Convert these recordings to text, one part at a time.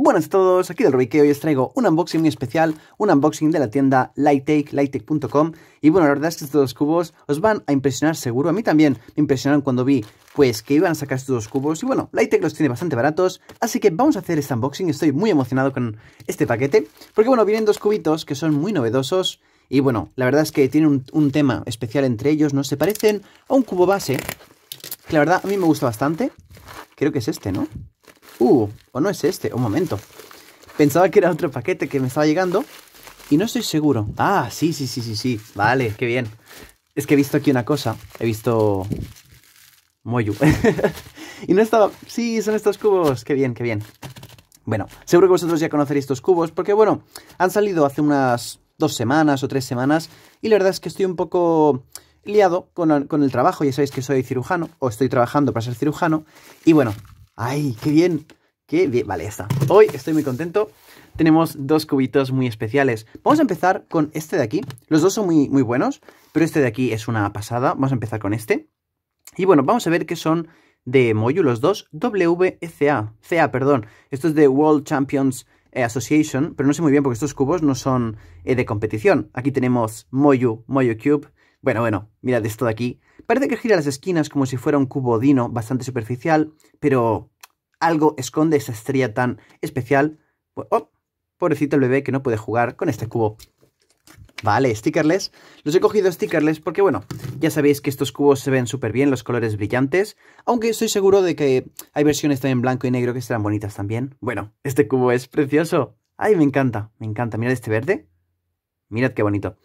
Buenas a todos, aquí del Rubique, hoy os traigo un unboxing muy especial, un unboxing de la tienda Lighttake, lighttake.com y bueno, la verdad es que estos dos cubos os van a impresionar seguro, a mí también me impresionaron cuando vi pues que iban a sacar estos dos cubos y bueno, Lighttake los tiene bastante baratos, así que vamos a hacer este unboxing, estoy muy emocionado con este paquete, porque bueno, vienen dos cubitos que son muy novedosos y bueno, la verdad es que tienen un, un tema especial entre ellos, no se parecen a un cubo base, que la verdad a mí me gusta bastante, creo que es este, ¿no? Uh, o no es este, un momento. Pensaba que era otro paquete que me estaba llegando y no estoy seguro. Ah, sí, sí, sí, sí, sí. Vale, qué bien. Es que he visto aquí una cosa. He visto... Moyu. y no estaba... Sí, son estos cubos. Qué bien, qué bien. Bueno, seguro que vosotros ya conoceréis estos cubos porque, bueno, han salido hace unas dos semanas o tres semanas y la verdad es que estoy un poco liado con, el trabajo. Ya sabéis que soy cirujano, o estoy trabajando para ser cirujano. Y bueno, ¡Ay, qué bien! ¡Qué bien! Vale, ya está. Hoy estoy muy contento. Tenemos dos cubitos muy especiales. Vamos a empezar con este de aquí. Los dos son muy, muy buenos, pero este de aquí es una pasada. Vamos a empezar con este. Y bueno, vamos a ver qué son de Moyu los dos. WCA, e CA, perdón. Esto es de World Champions eh, Association, pero no sé muy bien porque estos cubos no son eh, de competición. Aquí tenemos Moyu, Moyu Cube, bueno, bueno, mirad esto de aquí. Parece que gira las esquinas como si fuera un cubo dino bastante superficial, pero algo esconde esa estrella tan especial. Pues, oh, pobrecito el bebé que no puede jugar con este cubo. Vale, stickerless. Los he cogido stickerless porque, bueno, ya sabéis que estos cubos se ven súper bien, los colores brillantes. Aunque estoy seguro de que hay versiones también en blanco y negro que serán bonitas también. Bueno, este cubo es precioso. Ay, me encanta, me encanta. Mirad este verde. Mirad qué bonito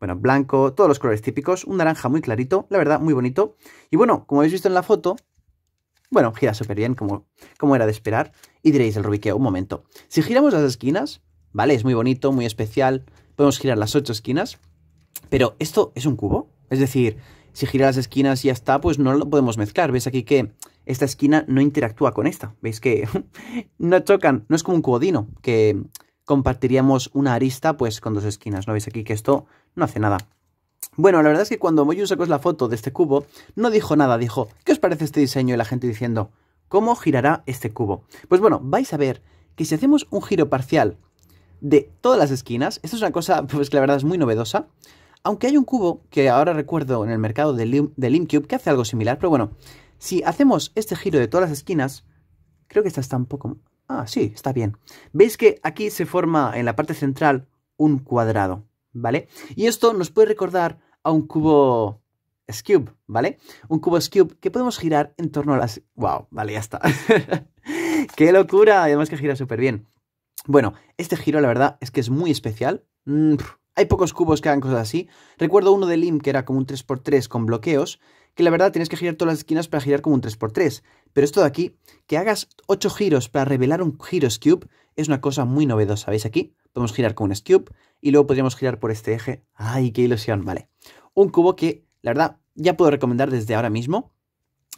bueno, blanco, todos los colores típicos, un naranja muy clarito, la verdad, muy bonito. Y bueno, como habéis visto en la foto, bueno, gira súper bien, como, como era de esperar. Y diréis el rubiqueo, un momento. Si giramos las esquinas, ¿vale? Es muy bonito, muy especial, podemos girar las ocho esquinas, pero esto es un cubo, es decir, si gira las esquinas y ya está, pues no lo podemos mezclar. ¿Veis aquí que esta esquina no interactúa con esta? ¿Veis que no chocan? No es como un cubodino, que compartiríamos una arista pues con dos esquinas. ¿No veis aquí que esto no hace nada? Bueno, la verdad es que cuando Moyu sacó la foto de este cubo, no dijo nada, dijo, ¿qué os parece este diseño? Y la gente diciendo, ¿cómo girará este cubo? Pues bueno, vais a ver que si hacemos un giro parcial de todas las esquinas, esto es una cosa pues, que la verdad es muy novedosa, aunque hay un cubo que ahora recuerdo en el mercado del Lim de Limcube que hace algo similar, pero bueno, si hacemos este giro de todas las esquinas, creo que esta está un poco Ah, sí, está bien. Veis que aquí se forma en la parte central un cuadrado, ¿vale? Y esto nos puede recordar a un cubo Cube, ¿vale? Un cubo Scube que podemos girar en torno a las... ¡Wow! Vale, ya está. ¡Qué locura! Además que gira súper bien. Bueno, este giro la verdad es que es muy especial. Mm, hay pocos cubos que hagan cosas así. Recuerdo uno de Lim que era como un 3x3 con bloqueos, que la verdad tienes que girar todas las esquinas para girar como un 3x3. Pero esto de aquí, que hagas 8 giros para revelar un giro cube, es una cosa muy novedosa. ¿Veis aquí? Podemos girar con un cube y luego podríamos girar por este eje. ¡Ay, qué ilusión! Vale. Un cubo que, la verdad, ya puedo recomendar desde ahora mismo.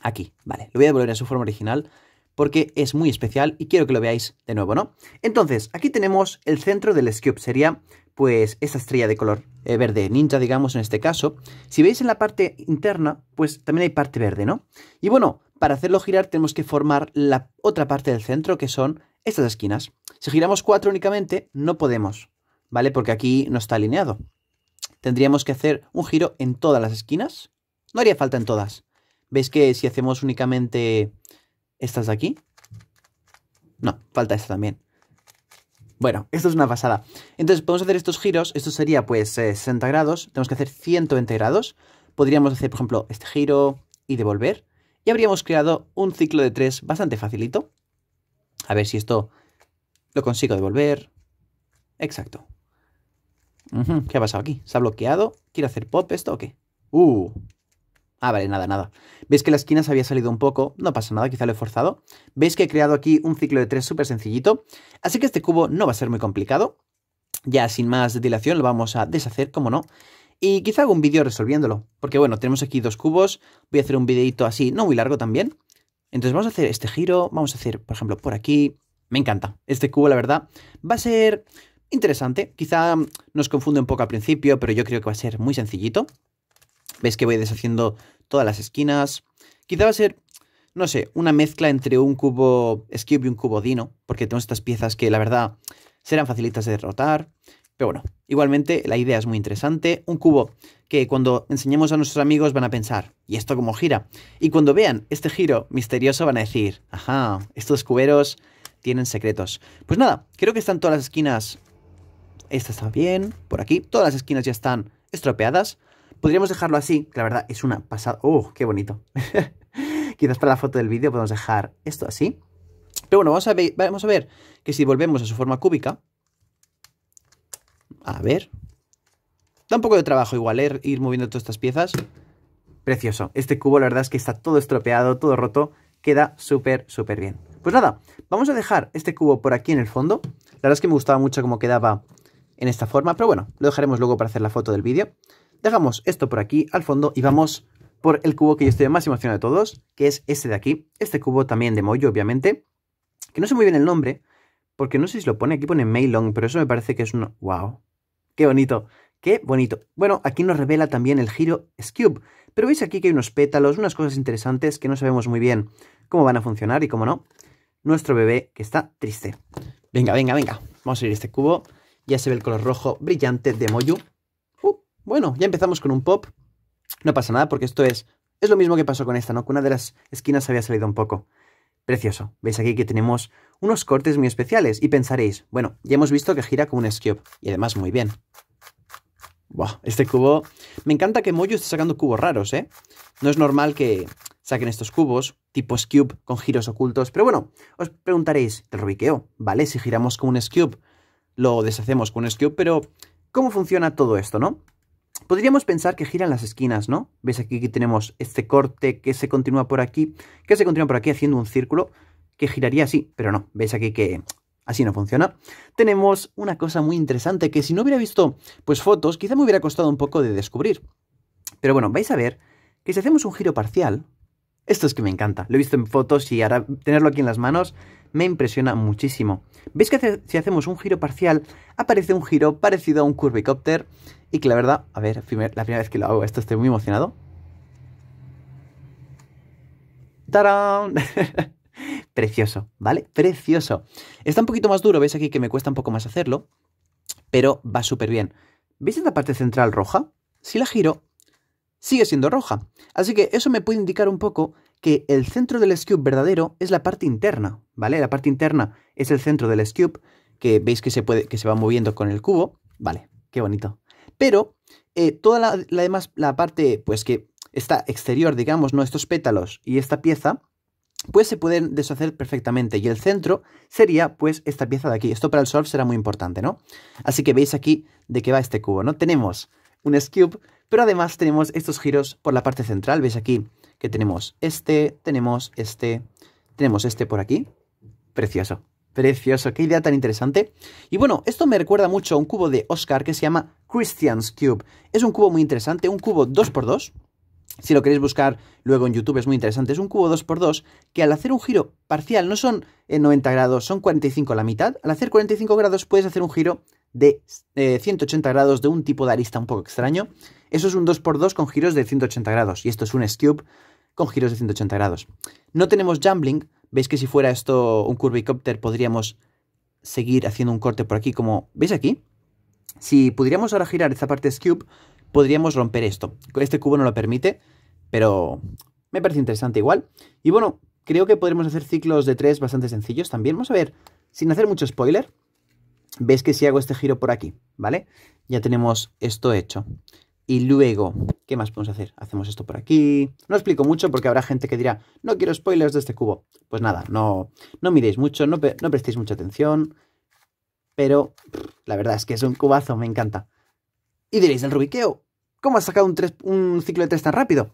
Aquí, vale. Lo voy a devolver a su forma original porque es muy especial y quiero que lo veáis de nuevo, ¿no? Entonces, aquí tenemos el centro del Cube, sería pues esta estrella de color eh, verde ninja, digamos en este caso. Si veis en la parte interna, pues también hay parte verde, ¿no? Y bueno, para hacerlo girar tenemos que formar la otra parte del centro, que son estas esquinas. Si giramos cuatro únicamente, no podemos, ¿vale? Porque aquí no está alineado. Tendríamos que hacer un giro en todas las esquinas. No haría falta en todas. Veis que si hacemos únicamente ¿Estas de aquí? No, falta esta también. Bueno, esto es una pasada. Entonces, podemos hacer estos giros. Esto sería, pues, 60 eh, grados. Tenemos que hacer 120 grados. Podríamos hacer, por ejemplo, este giro y devolver. Y habríamos creado un ciclo de tres bastante facilito. A ver si esto lo consigo devolver. Exacto. ¿Qué ha pasado aquí? ¿Se ha bloqueado? ¿Quiero hacer pop esto o qué? ¡Uh! Ah, vale, nada, nada. ¿Veis que la esquina se había salido un poco? No pasa nada, quizá lo he forzado. ¿Veis que he creado aquí un ciclo de tres súper sencillito? Así que este cubo no va a ser muy complicado. Ya sin más dilación lo vamos a deshacer, como no. Y quizá hago un vídeo resolviéndolo. Porque bueno, tenemos aquí dos cubos. Voy a hacer un videito así, no muy largo también. Entonces vamos a hacer este giro. Vamos a hacer, por ejemplo, por aquí. Me encanta. Este cubo, la verdad, va a ser interesante. Quizá nos confunde un poco al principio, pero yo creo que va a ser muy sencillito. Veis que voy deshaciendo todas las esquinas. Quizá va a ser, no sé, una mezcla entre un cubo skip y un cubo Dino, porque tenemos estas piezas que la verdad serán facilitas de derrotar. Pero bueno, igualmente la idea es muy interesante. Un cubo que cuando enseñemos a nuestros amigos van a pensar, ¿y esto cómo gira? Y cuando vean este giro misterioso van a decir, ajá, estos cuberos tienen secretos. Pues nada, creo que están todas las esquinas. Esta está bien, por aquí. Todas las esquinas ya están estropeadas. Podríamos dejarlo así, que la verdad es una pasada. ¡Uh, qué bonito! Quizás para la foto del vídeo podemos dejar esto así. Pero bueno, vamos a, ver, vamos a ver que si volvemos a su forma cúbica... A ver... Da un poco de trabajo igual ¿eh? ir moviendo todas estas piezas. Precioso. Este cubo la verdad es que está todo estropeado, todo roto. Queda súper, súper bien. Pues nada, vamos a dejar este cubo por aquí en el fondo. La verdad es que me gustaba mucho cómo quedaba en esta forma, pero bueno, lo dejaremos luego para hacer la foto del vídeo. Dejamos esto por aquí al fondo y vamos por el cubo que yo estoy más emocionado de todos, que es este de aquí. Este cubo también de Moyo, obviamente. Que no sé muy bien el nombre, porque no sé si lo pone, aquí pone Mailong, pero eso me parece que es un... ¡Wow! ¡Qué bonito! ¡Qué bonito! Bueno, aquí nos revela también el giro Scube, pero veis aquí que hay unos pétalos, unas cosas interesantes que no sabemos muy bien cómo van a funcionar y cómo no. Nuestro bebé que está triste. Venga, venga, venga. Vamos a ir este cubo. Ya se ve el color rojo brillante de Moyu. Bueno, ya empezamos con un pop. No pasa nada porque esto es... Es lo mismo que pasó con esta, ¿no? Que una de las esquinas había salido un poco. Precioso. Veis aquí que tenemos unos cortes muy especiales. Y pensaréis, bueno, ya hemos visto que gira con un skew. Y además muy bien. Buah, este cubo... Me encanta que Moyo esté sacando cubos raros, ¿eh? No es normal que saquen estos cubos, tipo Scube, con giros ocultos. Pero bueno, os preguntaréis, el rubiqueo, ¿vale? Si giramos con un Scube, lo deshacemos con un Scube, pero ¿cómo funciona todo esto, no? Podríamos pensar que giran las esquinas, ¿no? Ves aquí que tenemos este corte que se continúa por aquí, que se continúa por aquí haciendo un círculo que giraría así, pero no, ves aquí que así no funciona. Tenemos una cosa muy interesante que si no hubiera visto pues fotos, quizá me hubiera costado un poco de descubrir. Pero bueno, vais a ver que si hacemos un giro parcial, esto es que me encanta, lo he visto en fotos y ahora tenerlo aquí en las manos me impresiona muchísimo. ¿Veis que si hacemos un giro parcial aparece un giro parecido a un curvicóptero? Y que la verdad, a ver, la primera vez que lo hago esto estoy muy emocionado. ¡Tarán! Precioso, ¿vale? Precioso. Está un poquito más duro, veis aquí que me cuesta un poco más hacerlo, pero va súper bien. ¿Veis esta parte central roja? Si la giro, sigue siendo roja. Así que eso me puede indicar un poco que el centro del skew verdadero es la parte interna, ¿vale? La parte interna es el centro del skew, que veis que se, puede, que se va moviendo con el cubo. Vale, qué bonito. Pero eh, toda la, la parte pues que está exterior, digamos, no estos pétalos y esta pieza, pues se pueden deshacer perfectamente. Y el centro sería, pues, esta pieza de aquí. Esto para el solve será muy importante, ¿no? Así que veis aquí de qué va este cubo, ¿no? Tenemos un skew, pero además tenemos estos giros por la parte central. Veis aquí que tenemos este, tenemos este, tenemos este por aquí. Precioso. Precioso, qué idea tan interesante. Y bueno, esto me recuerda mucho a un cubo de Oscar que se llama Christian's Cube. Es un cubo muy interesante, un cubo 2x2. Si lo queréis buscar luego en YouTube es muy interesante. Es un cubo 2x2 que al hacer un giro parcial no son en 90 grados, son 45 la mitad. Al hacer 45 grados puedes hacer un giro de 180 eh, grados de un tipo de arista un poco extraño. Eso es un 2x2 con giros de 180 grados. Y esto es un S-Cube con giros de 180 grados. No tenemos jumbling. Veis que si fuera esto un curvicopter podríamos seguir haciendo un corte por aquí como... ¿Veis aquí? Si pudiéramos ahora girar esta parte de cube, podríamos romper esto. Este cubo no lo permite, pero me parece interesante igual. Y bueno, creo que podremos hacer ciclos de tres bastante sencillos también. Vamos a ver, sin hacer mucho spoiler, ves que si hago este giro por aquí, ¿vale? Ya tenemos esto hecho. Y luego, ¿qué más podemos hacer? Hacemos esto por aquí. No explico mucho porque habrá gente que dirá, no quiero spoilers de este cubo. Pues nada, no, no miréis mucho, no, no prestéis mucha atención. Pero la verdad es que es un cubazo, me encanta. Y diréis, del Rubiqueo, ¿cómo has sacado un, un ciclo de tres tan rápido?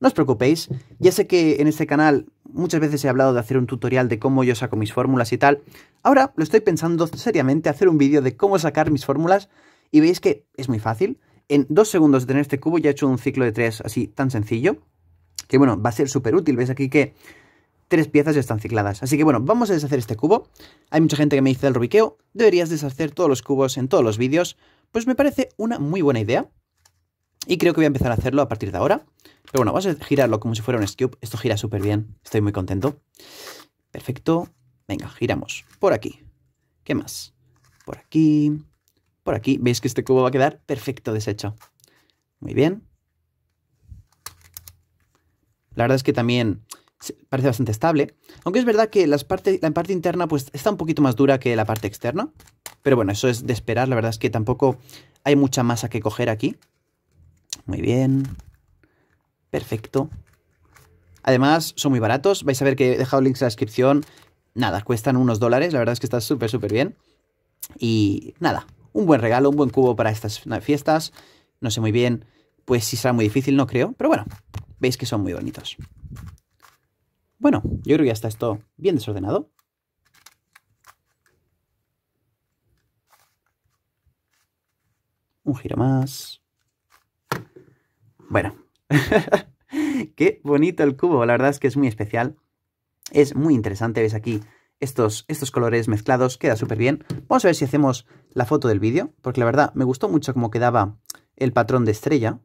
No os preocupéis, ya sé que en este canal muchas veces he hablado de hacer un tutorial de cómo yo saco mis fórmulas y tal. Ahora lo estoy pensando seriamente hacer un vídeo de cómo sacar mis fórmulas y veis que es muy fácil. En dos segundos de tener este cubo ya he hecho un ciclo de tres así tan sencillo, que bueno, va a ser súper útil. Veis aquí que tres piezas ya están cicladas. Así que bueno, vamos a deshacer este cubo. Hay mucha gente que me dice del rubiqueo, deberías deshacer todos los cubos en todos los vídeos. Pues me parece una muy buena idea. Y creo que voy a empezar a hacerlo a partir de ahora. Pero bueno, vamos a girarlo como si fuera un cube. Esto gira súper bien. Estoy muy contento. Perfecto. Venga, giramos. Por aquí. ¿Qué más? Por aquí. Por aquí. ¿Veis que este cubo va a quedar perfecto deshecho? Muy bien. La verdad es que también parece bastante estable. Aunque es verdad que la parte interna pues, está un poquito más dura que la parte externa. Pero bueno, eso es de esperar. La verdad es que tampoco hay mucha masa que coger aquí. Muy bien. Perfecto. Además, son muy baratos. Vais a ver que he dejado links en la descripción. Nada, cuestan unos dólares. La verdad es que está súper, súper bien. Y nada, un buen regalo, un buen cubo para estas fiestas. No sé muy bien, pues si será muy difícil, no creo. Pero bueno, veis que son muy bonitos. Bueno, yo creo que ya está esto bien desordenado. Un giro más. Bueno. Qué bonito el cubo. La verdad es que es muy especial. Es muy interesante. Ves aquí estos, estos colores mezclados. Queda súper bien. Vamos a ver si hacemos la foto del vídeo. Porque la verdad me gustó mucho cómo quedaba el patrón de estrella.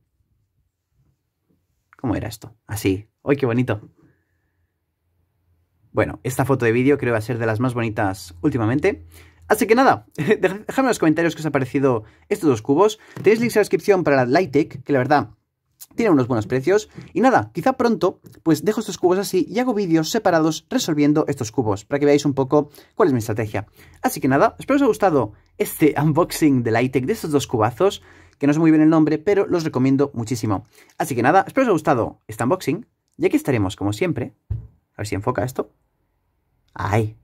¿Cómo era esto? Así. ¡Ay, qué bonito! Bueno, esta foto de vídeo creo que va a ser de las más bonitas últimamente. Así que nada, dejadme en los comentarios qué os ha parecido estos dos cubos. Tenéis links en la descripción para la Lightech, que la verdad tiene unos buenos precios. Y nada, quizá pronto pues dejo estos cubos así y hago vídeos separados resolviendo estos cubos para que veáis un poco cuál es mi estrategia. Así que nada, espero os haya gustado este unboxing de Lightech de estos dos cubazos, que no sé muy bien el nombre, pero los recomiendo muchísimo. Así que nada, espero os haya gustado este unboxing y aquí estaremos como siempre. A ver si enfoca esto. Aye.